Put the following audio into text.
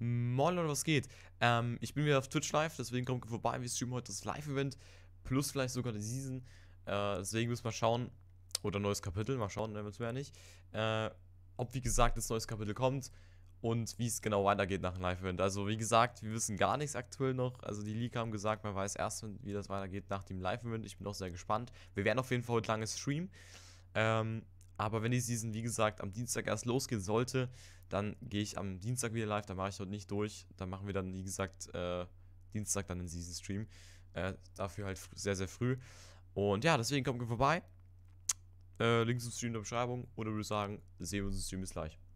Moin Leute, was geht? Ähm, ich bin wieder auf Twitch live, deswegen kommt vorbei. Wir streamen heute das Live-Event plus vielleicht sogar die Season. Äh, deswegen müssen wir schauen, oder neues Kapitel, mal schauen, ne, wenn wir es mehr nicht, äh, ob wie gesagt das neues Kapitel kommt und wie es genau weitergeht nach dem Live-Event. Also wie gesagt, wir wissen gar nichts aktuell noch. Also die League haben gesagt, man weiß erst, wie das weitergeht nach dem Live-Event. Ich bin auch sehr gespannt. Wir werden auf jeden Fall heute lange streamen. Ähm, aber wenn die Season, wie gesagt, am Dienstag erst losgehen sollte, dann gehe ich am Dienstag wieder live, da mache ich heute nicht durch. Da machen wir dann, wie gesagt, äh, Dienstag dann den Season-Stream. Äh, dafür halt sehr, sehr früh. Und ja, deswegen kommt ihr vorbei. Äh, Links zum Stream in der Beschreibung. Oder würde ich sagen, sehen wir uns im Stream bis gleich.